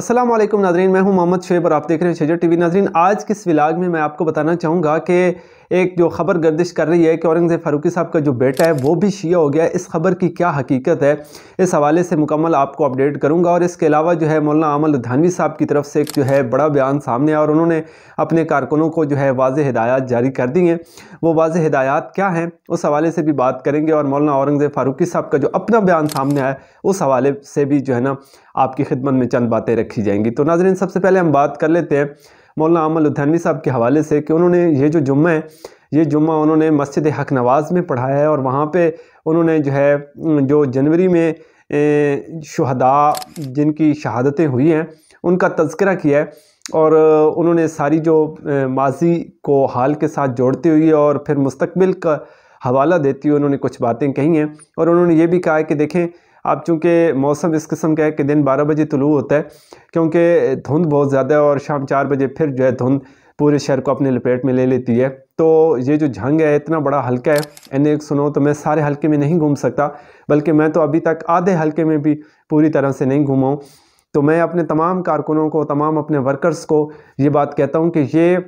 असलम नाजरीन मैं हूं मोहम्मद शेब और आप देख रहे हैं शेजर टीवी नाजरीन आज किस विलाग में मैं आपको बताना चाहूँगा कि एक जो खबर गर्दिश कर रही है कि औरंगज़ेब फ़ारूकी साहब का जो बेटा है वो भी शीह हो गया इस खबर की क्या हकीकत है इस हवाले से मुकम्मल आपको अपडेट करूँगा और इसके अलावा जो है मौलाना अमल धानवी साहब की तरफ से एक जो है बड़ा बयान सामने आया और उन्होंने अपने कारकुनों को जो है वाज हदायत जारी कर दी हैं वो वाज हदायत क्या हैं उस हवाले से भी बात करेंगे और मौलाना औरंगज़ेब फ़ारूकी साहब का जो अपना बयान सामने आया उस हवाले से भी जो है ना आपकी खिदमत में चंद बातें रखी जाएंगी तो नाजरन सबसे पहले हम बात कर लेते हैं मौलाना अमल उद्धानवी साहब के हवाले से कि उन्होंने ये जो जुम्मा है ये जुम्मा उन्होंने मस्जिद हक नवाज़ में पढ़ाया है और वहाँ पे उन्होंने जो है जो जनवरी में शहदा जिनकी शहादतें हुई हैं उनका तस्करा किया है और उन्होंने सारी जो माजी को हाल के साथ जोड़ते हुए और फिर मुस्तबिल का हवाला देती हुई उन्होंने कुछ बातें कही हैं और उन्होंने ये भी कहा है कि देखें अब चूँकि मौसम इस किस्म का है कि दिन बारह बजे तुलू होता है क्योंकि धुंध बहुत ज़्यादा है और शाम चार बजे फिर जो है धुंध पूरे शहर को अपने लपेट में ले लेती है तो ये जो झंग है इतना बड़ा हल्का है इन्हें एक सुनो तो मैं सारे हल्के में नहीं घूम सकता बल्कि मैं तो अभी तक आधे हल्के में भी पूरी तरह से नहीं घूमाऊँ तो मैं अपने तमाम कारकुनों को तमाम अपने वर्कर्स को ये बात कहता हूँ कि ये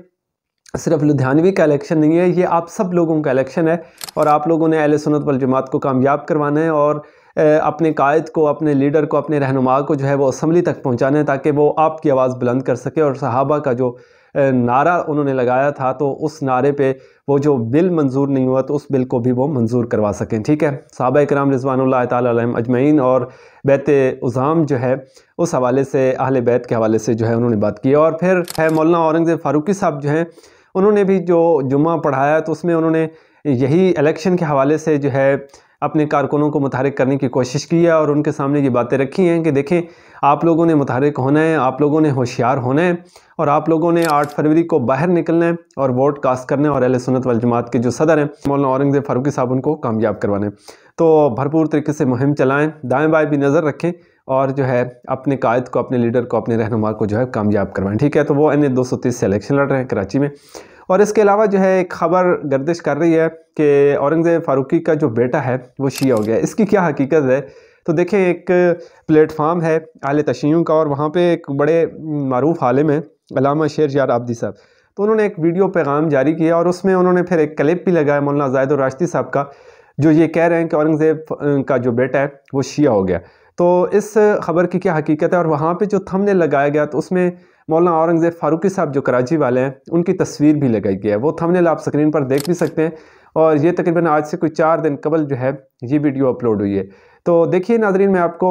सिर्फ लुधियानवी का इलेक्शन नहीं है ये आप सब लोगों का इलेक्शन है और आप लोगों ने अहल सुनत वल जमात को कामयाब करवाना है और अपने कायद को अपने लीडर को अपने रहनुमा को जो है वो असम्बली तक पहुँचाने ताकि वो आपकी आवाज़ बुलंद कर सके और सहाबा का जो नारा उन्होंने लगाया था तो उस नारे पे वो जो बिल मंजूर नहीं हुआ तो उस बिल को भी वो मंजूर करवा सकें ठीक है साहब कराम रिजवान तम अजमैन और बैत उज़ाम जो है उस हवाले से अहल बैत के हवाले से जो है उन्होंने बात की और फिर है मौलाना औरंगज़ेब फ़ारूकी साहब जो हैं उन्होंने भी जो जुम्मा पढ़ाया तो उसमें उन्होंने यही इलेक्शन के हवाले से जो है अपने कारकुनों को मुतहरक करने की कोशिश की है और उनके सामने ये बातें रखी हैं कि देखें आप लोगों ने मुतहरक होना है आप लोगों ने होशियार होना है और आप लोगों ने आठ फरवरी को बाहर निकलना है और वोट कास्ट करना है और अहल सुनत वाल जमात के जो सदर हैं मौलाना औरंगज़ेब फ़ारूकी साहब उनको कामयाब करवाना तो भरपूर तरीके से मुहिम चलाएँ दाएँ बाएँ भी नज़र रखें और जो है अपने कायद को अपने लीडर को अपने रहनुमा को जो है कामयाब करवाएं ठीक है तो वो एन ए दो सौ तीस से इलेक्शन लड़ रहे हैं कराची में और इसके अलावा जो है एक खबर गर्दिश कर रही है कि औरंगज़ेब फ़ारूकी का जो बेटा है वो शिया हो गया इसकी क्या हकीकत है तो देखें एक प्लेटफार्म है आल तशीयों का और वहाँ पे एक बड़े मरूफ आलम है अलामा शेर यार आबदी साहब तो उन्होंने एक वीडियो पैगाम जारी किया और उसमें उन्होंने फिर एक क्लिप भी लगाया मौलाना जायद राशि साहब का जो ये कह रहे हैं कि औरंगज़ेब का जो बेटा है वो शिया हो गया तो इस ख़बर की क्या हकीकत है और वहाँ पर जो थमने लगाया गया तो उसमें मौलाना औरंगज़ेब फ़ारूकी साहब जो कराची वाले हैं उनकी तस्वीर भी लगाई गई है वो ला आप स्क्रीन पर देख भी सकते हैं और ये तकरीबन आज से कोई चार दिन कबल जो है ये वीडियो अपलोड हुई है तो देखिए नाजरीन मैं आपको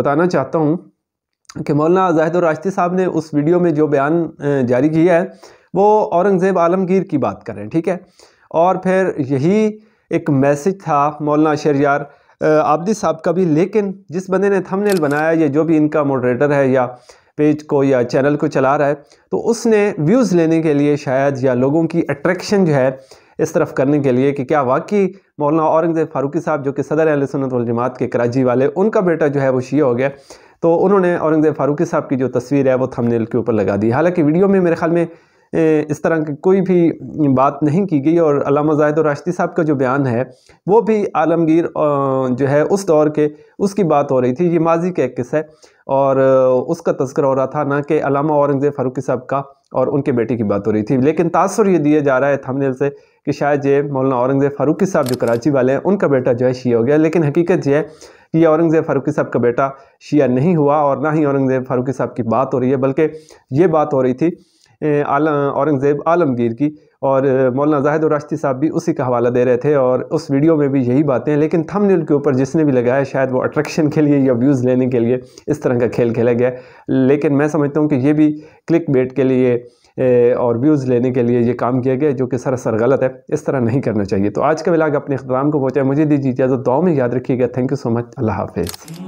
बताना चाहता हूँ कि मौलाना जाहिद साहब ने उस वीडियो में जो बयान जारी किया है वो औरंगज़ेब आलमगीर की बात करें ठीक है और फिर यही एक मैसेज था मौलाना शरियार आबदी साहब का भी लेकिन जिस बंदे ने थंबनेल बनाया या जो भी इनका मॉडरेटर है या पेज को या चैनल को चला रहा है तो उसने व्यूज़ लेने के लिए शायद या लोगों की अट्रैक्शन जो है इस तरफ करने के लिए कि क्या वाकई मौलाना औरंगज़ेब फ़ारूकी साहब जो कि सदर सुनत वाल के कराची वाले उनका बेटा जो है वो शिया हो गया तो उन्होंने औरंगज़ेब फ़ारूकी साहब की जो तस्वीर है वो थमनेल के ऊपर लगा दी हालांकि वीडियो में मेरे ख्याल में इस तरह की कोई भी बात नहीं की गई और अलामा जाहिद और राशदी साहब का जो बयान है वो भी आलमगीर जो है उस दौर के उसकी बात हो रही थी ये माजी का एक किस्सा है और उसका तस्कर हो रहा था ना कि अलामा औरंगज़ेब फ़ारूकी साहब का और उनके बेटे की बात हो रही थी लेकिन तासर ये दिया जा रहा है थमनेल से कि शायद ये मौलाना औरंगज़ेब फ़ारूकी साहब जो कराची वाले हैं उनका बेटा जो है शी हो गया लेकिन हकीकत यह है कि औरंगज़ेब फ़ारूकी साहब का बेटा शिया नहीं हुआ और ना ही औरंगज़ेब फ़ारूकी साहब की बात हो रही है बल्कि ये बात हो रही थी औरंगज़ेब आलमगीर की और मौलाना जाहिद और राश्ती साहब भी उसी का हवाला दे रहे थे और उस वीडियो में भी यही बातें हैं लेकिन थंबनेल के ऊपर जिसने भी लगाया शायद वो अट्रैक्शन के लिए या व्यूज़ लेने के लिए इस तरह का खेल खेला गया लेकिन मैं समझता हूँ कि ये भी क्लिक बेट के लिए और व्यूज़ लेने के लिए ये काम किया गया जो कि सरासर गलत है इस तरह नहीं करना चाहिए तो आज का विलाग अपने इकदाम को पहुँचाए मुझे दीजिए इजाज़त दुआ में याद रखिएगा thank you so much Allah हाफिज़